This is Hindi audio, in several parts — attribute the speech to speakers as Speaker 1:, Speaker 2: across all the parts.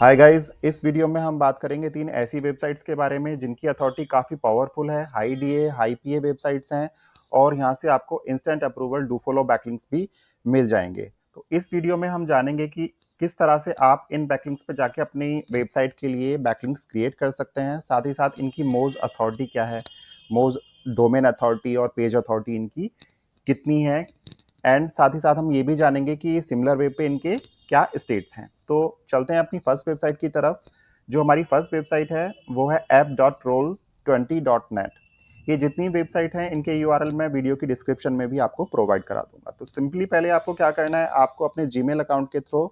Speaker 1: हाय गाइस इस वीडियो में हम बात करेंगे तीन ऐसी वेबसाइट्स के बारे में जिनकी अथॉरिटी काफ़ी पावरफुल है high DA high PA websites हैं और यहाँ से आपको instant approval do follow backlinks भी मिल जाएंगे तो इस वीडियो में हम जानेंगे कि किस तरह से आप इन बैकलिंग्स पर जाके अपनी वेबसाइट के लिए बैकलिंग्स क्रिएट कर सकते हैं साथ ही साथ इनकी मोज अथॉरिटी क्या है मोज डोमेन अथॉरिटी और पेज अथॉरिटी इनकी कितनी है एंड साथ ही साथ हम ये भी जानेंगे कि सिमिलर वेब पे इनके क्या स्टेट्स हैं तो चलते हैं अपनी फर्स्ट वेबसाइट की तरफ जो हमारी फर्स्ट वेबसाइट है वो है app dot role twenty dot net ये जितनी वेबसाइट हैं इनके यू मैं वीडियो की डिस्क्रिप्शन में भी आपको प्रोवाइड करा दूंगा तो सिंपली पहले आपको क्या करना है आपको अपने जीमेल अकाउंट के थ्रू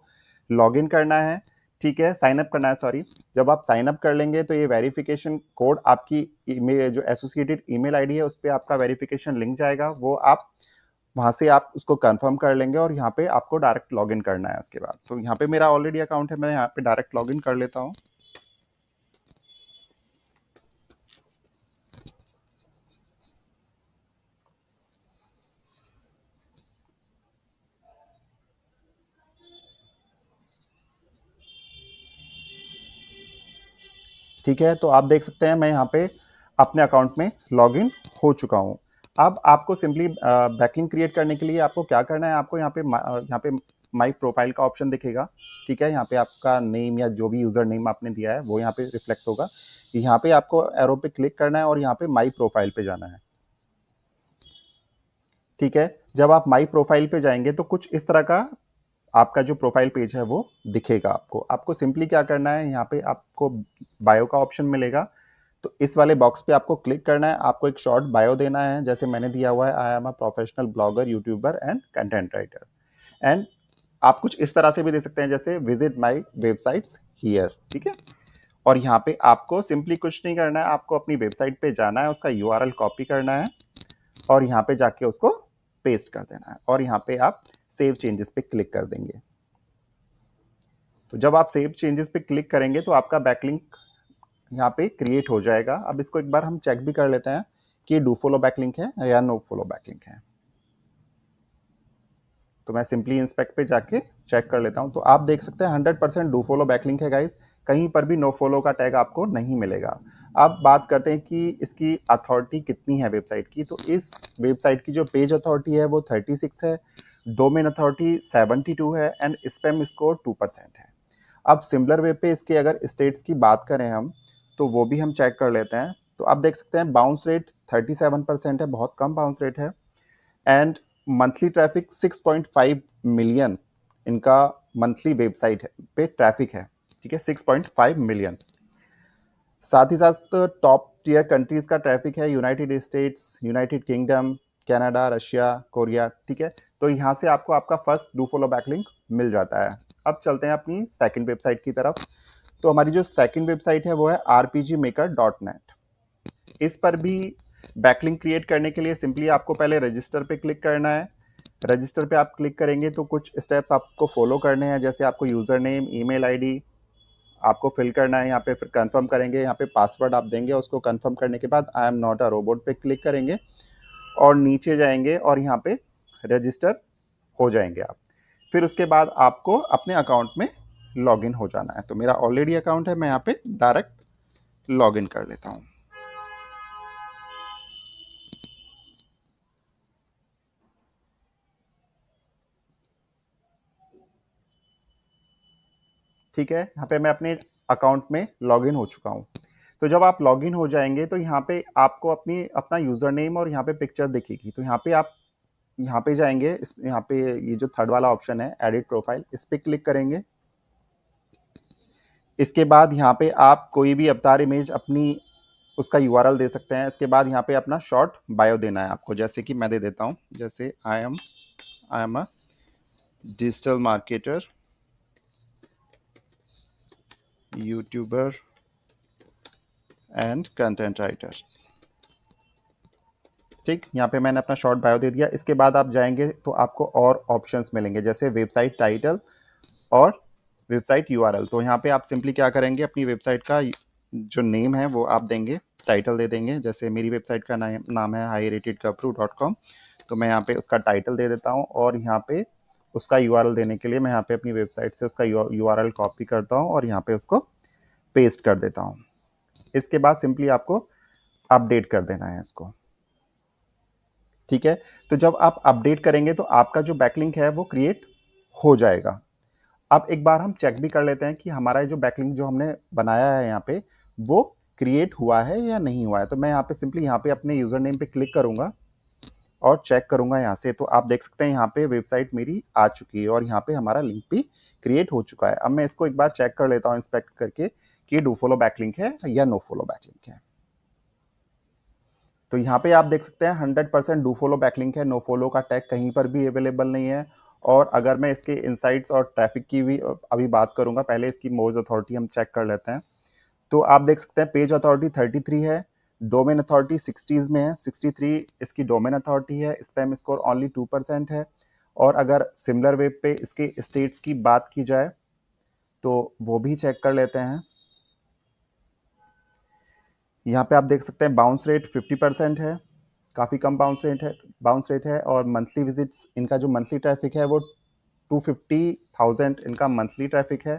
Speaker 1: लॉगिन करना है ठीक है साइन अप करना है सॉरी जब आप साइन अप कर लेंगे तो ये वेरिफिकेशन कोड आपकी जो एसोसिएटेड ईमेल आईडी है उस पर आपका वेरिफिकेशन लिंक जाएगा वो आप वहां से आप उसको कंफर्म कर लेंगे और यहाँ पे आपको डायरेक्ट लॉग इन करना है उसके बाद तो यहाँ पे मेरा ऑलरेडी अकाउंट है मैं यहाँ पे डायरेक्ट लॉग इन कर लेता हूँ ठीक है तो आप देख सकते हैं मैं यहाँ पे अपने अकाउंट में लॉग इन हो चुका हूँ अब आपको सिंपली बैकलिंग क्रिएट करने के लिए आपको क्या करना है आपको यहाँ पे यहाँ पे माई प्रोफाइल का ऑप्शन दिखेगा ठीक है यहाँ पे आपका नेम या जो भी यूज़र नेम आपने दिया है वो यहाँ पे रिफ्लेक्ट होगा यहाँ पे आपको एरो पे क्लिक करना है और यहाँ पे माई प्रोफाइल पे जाना है ठीक है जब आप माई प्रोफाइल पे जाएंगे तो कुछ इस तरह का आपका जो प्रोफाइल पेज है वो दिखेगा आपको आपको सिंपली क्या करना है यहाँ पे आपको बायो का ऑप्शन मिलेगा तो इस वाले बॉक्स पे आपको क्लिक करना है आपको एक शॉर्ट बायो देना है जैसे मैंने दिया हुआ है I am a professional blogger YouTuber and content writer and आप कुछ इस तरह से भी दे सकते हैं जैसे विजिट माई वेबसाइट्स हियर ठीक है और यहाँ पे आपको सिंपली कुछ नहीं करना है आपको अपनी वेबसाइट पे जाना है उसका यू कॉपी करना है और यहाँ पे जाके उसको पेस्ट कर देना है और यहाँ पे आप सेव चेंजेस पे क्लिक कर देंगे तो जब आप सेव चेंजेस पे क्लिक करेंगे तो आपका बैकलिंक यहाँ पे क्रिएट हो जाएगा अब इसको एक बार हम चेक भी कर लेते हैं कि डू फॉलो बैक लिंक है या नो फॉलो बैक लिंक है तो मैं सिंपली इंस्पेक्ट पे जाके चेक कर लेता हूँ तो आप देख सकते हैं hundred percent do follow back link है गाइज कहीं पर भी नो फॉलो का टैग आपको नहीं मिलेगा अब बात करते हैं कि इसकी अथॉरिटी कितनी है वेबसाइट की तो इस वेबसाइट की जो पेज अथॉरिटी है वो थर्टी सिक्स है डोमेन अथॉरिटी सेवेंटी टू है and spam score two percent है अब सिमिलर वे पे इसके अगर स्टेट्स की बात करें हम तो वो भी हम चेक कर लेते हैं तो आप देख सकते हैं बाउंस रेट 37 परसेंट है बहुत कम बाउंस रेट है एंड मंथली ट्रैफिक 6.5 मिलियन इनका मंथली वेबसाइट पे ट्रैफिक है ठीक है 6.5 मिलियन साथ ही साथ टॉप टीयर कंट्रीज का ट्रैफिक है United States United Kingdom Canada Russia Korea ठीक है तो यहाँ से आपको आपका फर्स्ट डू फॉलो बैकलिंक मिल जाता है अब चलते हैं अपनी सेकंड वेबसाइट की तरफ तो हमारी जो सेकंड वेबसाइट है वो है R P G maker dot net इस पर भी बैकलिंक क्रिएट करने के लिए सिंपली आपको पहले रजिस्टर पे क्लिक करना है रजिस्टर पे आप क्लिक करेंगे तो कुछ स्टेप्स आपको फॉलो करने हैं जैसे आपको यूज़र नेम ईमेल आईडी आपको फिल करना है यहाँ पे फिर कंफर्म करेंगे यहाँ पे पासवर्ड आप देंगे उसको कंफर्म करने के बाद I am not a robot पे क्लिक करेंगे और नीचे जाएंगे और यहाँ पे रजिस्टर हो जाएंगे आप फिर उसके बाद आपको अपने अकाउंट में लॉगिन हो जाना है तो मेरा ऑलरेडी अकाउंट है मैं यहाँ पे डायरेक्ट लॉगिन कर लेता हूँ ठीक है यहाँ पे मैं अपने अकाउंट में लॉगिन हो चुका हूँ तो जब आप लॉगिन हो जाएंगे तो यहाँ पे आपको अपनी अपना यूज़र नेम और यहाँ पे पिक्चर दिखेगी तो यहाँ पे आप यहाँ पे जाएंगे इस यहाँ पे ये जो थर्ड वाला ऑप्शन है एडिट प्रोफाइल इस पर क्लिक करेंगे इसके बाद यहाँ पे आप कोई भी अवतार इमेज अपनी उसका यू दे सकते हैं इसके बाद यहाँ पे अपना शॉर्ट बायो देना है आपको जैसे कि मैं दे देता हूँ जैसे I am I am a digital marketer YouTuber and content writer ठीक यहाँ पे मैंने अपना शॉर्ट बायो दे दिया इसके बाद आप जाएंगे तो आपको और ऑप्शंस मिलेंगे जैसे वेबसाइट टाइटल और वेबसाइट यू तो यहाँ पे आप सिंपली क्या करेंगे अपनी वेबसाइट का जो नेम है वो आप देंगे टाइटल दे देंगे जैसे मेरी वेबसाइट का नाम नाम है हाई रेटेड कप्रू डॉट कॉम तो मैं यहाँ पे उसका टाइटल दे देता हूँ और यहाँ पे उसका यू देने के लिए मैं यहाँ पे अपनी वेबसाइट से उसका यू कॉपी करता हूँ और यहाँ पे उसको पेस्ट कर देता हूँ इसके बाद सिंपली आपको अपडेट कर देना है इसको ठीक है तो जब आप अपडेट करेंगे तो आपका जो बैकलिंक है वो क्रिएट हो जाएगा अब एक बार हम चेक भी कर लेते हैं कि हमारा जो बैकलिंग जो हमने बनाया है यहाँ पे वो क्रिएट हुआ है या नहीं हुआ है तो मैं यहाँ पे सिंपली यहाँ पे अपने यूज़र नेम पे क्लिक करूंगा और चेक करूंगा यहाँ से तो आप देख सकते हैं यहाँ पे वेबसाइट मेरी आ चुकी है और यहाँ पे हमारा लिंक भी क्रिएट हो चुका है अब मैं इसको एक बार चेक कर लेता हूँ इंस्पेक्ट करके कि डू फॉलो बैक लिंक है या नो फॉलो बैक लिंक है तो यहाँ पे आप देख सकते हैं hundred percent do follow back link है नो फॉलो का टैग कहीं पर भी अवेलेबल नहीं है और अगर मैं इसके इंसाइट्स और ट्रैफिक की भी अभी बात करूँगा पहले इसकी मोज अथॉरिटी हम चेक कर लेते हैं तो आप देख सकते हैं पेज अथॉरिटी 33 है डोमेन अथॉरिटी 60s में है 63 इसकी डोमेन अथॉरिटी है स्पैम स्कोर ओनली 2 परसेंट है और अगर सिमिलर वेब पे इसके स्टेट्स की बात की जाए तो वो भी चेक कर लेते हैं यहाँ पे आप देख सकते हैं बाउंस रेट 50 परसेंट है काफ़ी कम बाउंस रेट है बाउंस रेट है और मंथली विजिट्स इनका जो मंथली ट्रैफिक है वो टू फिफ्टी थाउजेंड इनका मंथली ट्रैफिक है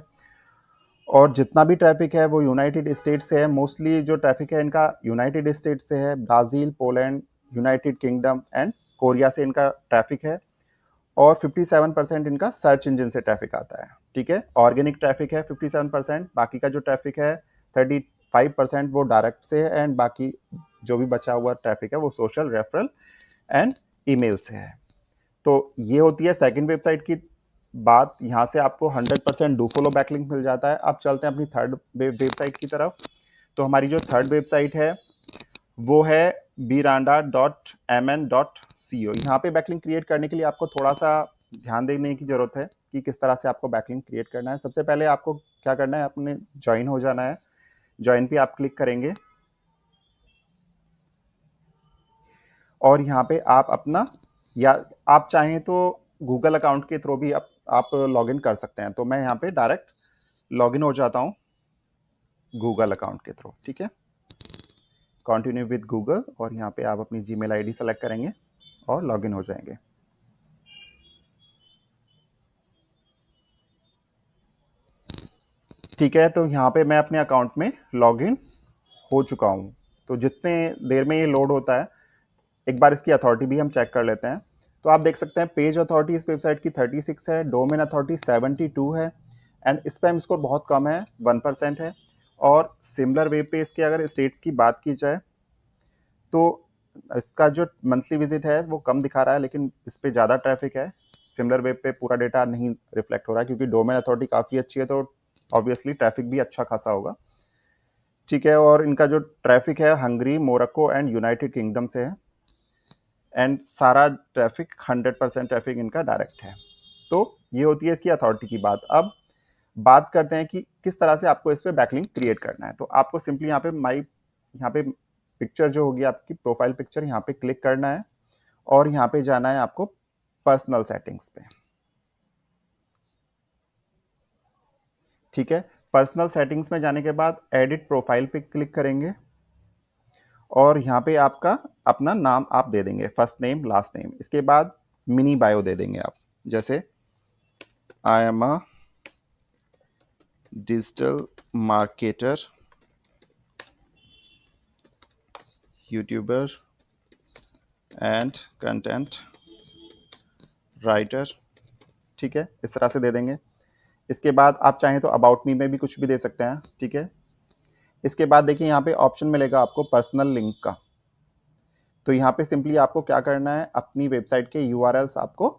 Speaker 1: और जितना भी ट्रैफिक है वो यूनाइटेड स्टेट से है मोस्टली जो ट्रैफिक है इनका यूनाइटेड स्टेट से है Brazil Poland United Kingdom and Korea से इनका ट्रैफिक है और 57 परसेंट इनका सर्च इंजन से ट्रैफिक आता है ठीक है ऑर्गेनिक ट्रैफिक है 57 परसेंट बाकी का जो ट्रैफिक है 35 परसेंट वो डायरेक्ट से है एंड बाकी जो भी बचा हुआ ट्रैफिक है वो सोशल रेफरल एंड ईमेल से है तो ये होती है सेकंड वेबसाइट की बात यहाँ से आपको 100 परसेंट डू फॉलो बैकलिंक मिल जाता है अब चलते हैं अपनी थर्ड वेबसाइट की तरफ तो हमारी जो थर्ड वेबसाइट है वो है बीरांडा dot M N dot C O यहाँ पर बैकलिंग क्रिएट करने के लिए आपको थोड़ा सा ध्यान देने की ज़रूरत है कि किस तरह से आपको बैकलिंक क्रिएट करना है सबसे पहले आपको क्या करना है अपने ज्वाइन हो जाना है ज्वाइन पे आप क्लिक करेंगे और यहाँ पे आप अपना या आप चाहें तो गूगल अकाउंट के थ्रू भी आप, आप लॉग इन कर सकते हैं तो मैं यहाँ पे डायरेक्ट लॉग इन हो जाता हूँ गूगल अकाउंट के थ्रू ठीक है कंटिन्यू विद गूगल और यहाँ पे आप अपनी जीमेल आईडी सेलेक्ट करेंगे और लॉगिन हो जाएंगे ठीक है तो यहाँ पे मैं अपने अकाउंट में लॉगिन हो चुका हूँ तो जितने देर में ये लोड होता है एक बार इसकी अथॉरिटी भी हम चेक कर लेते हैं तो आप देख सकते हैं पेज अथॉरिटी इस वेबसाइट की 36 है डोमेन अथॉरिटी 72 है एंड स्पैम स्कोर बहुत कम है 1 परसेंट है और सिमिलर वेब पे इसके अगर स्टेट्स की बात की जाए तो इसका जो मंथली विजिट है वो कम दिखा रहा है लेकिन इस पर ज़्यादा ट्रैफिक है सिमिलर वेब पे पूरा डेटा नहीं रिफ्लेक्ट हो रहा है क्योंकि डोमेन अथॉरिटी काफ़ी अच्छी है तो ऑब्वियसली ट्रैफिक भी अच्छा खासा होगा ठीक है और इनका जो ट्रैफिक है Hungary Morocco and United Kingdom से है एंड सारा ट्रैफिक हंड्रेड परसेंट ट्रैफिक इनका डायरेक्ट है तो ये होती है इसकी अथॉरिटी की बात अब बात करते हैं कि किस तरह से आपको इस पर बैकलिंग क्रिएट करना है तो आपको सिंपली यहाँ पे माई यहाँ पे पिक्चर जो होगी आपकी प्रोफाइल पिक्चर यहाँ पे क्लिक करना है और यहाँ पे जाना है आपको पर्सनल सेटिंग्स पे ठीक है पर्सनल सेटिंग्स में जाने के बाद एडिट प्रोफाइल पे क्लिक करेंगे और यहाँ पे आपका अपना नाम आप दे देंगे फर्स्ट नेम लास्ट नेम इसके बाद मिनी बायो दे देंगे आप जैसे I am a digital marketer YouTuber and content writer ठीक है इस तरह से दे देंगे इसके बाद आप चाहें तो अबाउट मी में भी कुछ भी दे सकते हैं ठीक है इसके बाद देखिए यहाँ पे ऑप्शन मिलेगा आपको पर्सनल लिंक का तो यहाँ पे सिंपली आपको क्या करना है अपनी वेबसाइट के यू आपको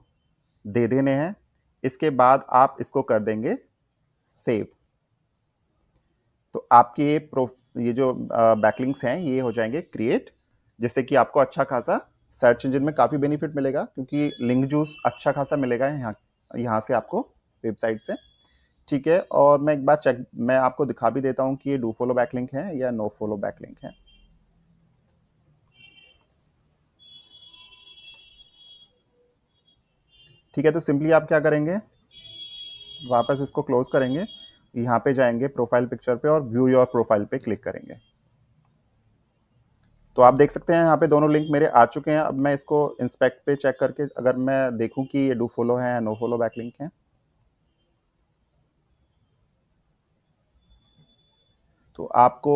Speaker 1: दे देने हैं इसके बाद आप इसको कर देंगे सेव तो आपकी ये प्रो ये जो बैकलिंग्स हैं ये हो जाएंगे क्रिएट जिससे कि आपको अच्छा खासा सर्च इंजन में काफ़ी बेनिफिट मिलेगा क्योंकि लिंक जूस अच्छा खासा मिलेगा यहाँ यहाँ से आपको वेबसाइट से ठीक है और मैं एक बार चेक मैं आपको दिखा भी देता हूं कि ये डू फॉलो बैक लिंक है या नो फॉलो बैक लिंक है ठीक है तो सिंपली आप क्या करेंगे वापस इसको क्लोज करेंगे यहां पे जाएंगे प्रोफाइल पिक्चर पे और व्यू योर प्रोफाइल पे क्लिक करेंगे तो आप देख सकते हैं यहाँ पे दोनों लिंक मेरे आ चुके हैं अब मैं इसको इंस्पेक्ट पे चेक करके अगर मैं देखूं कि ये डू फॉलो है नो फॉलो बैक लिंक है तो आपको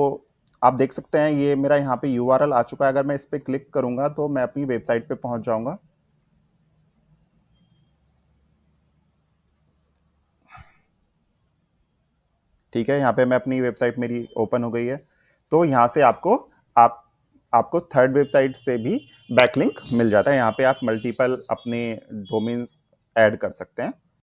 Speaker 1: आप देख सकते हैं ये मेरा यहाँ पे यू आ चुका है अगर मैं इस पर क्लिक करूँगा तो मैं अपनी वेबसाइट पे पहुँच जाऊँगा ठीक है यहाँ पे मैं अपनी वेबसाइट मेरी ओपन हो गई है तो यहाँ से आपको आप आपको थर्ड वेबसाइट से भी बैकलिंक मिल जाता है यहाँ पे आप मल्टीपल अपने डोमेन्स ऐड कर सकते हैं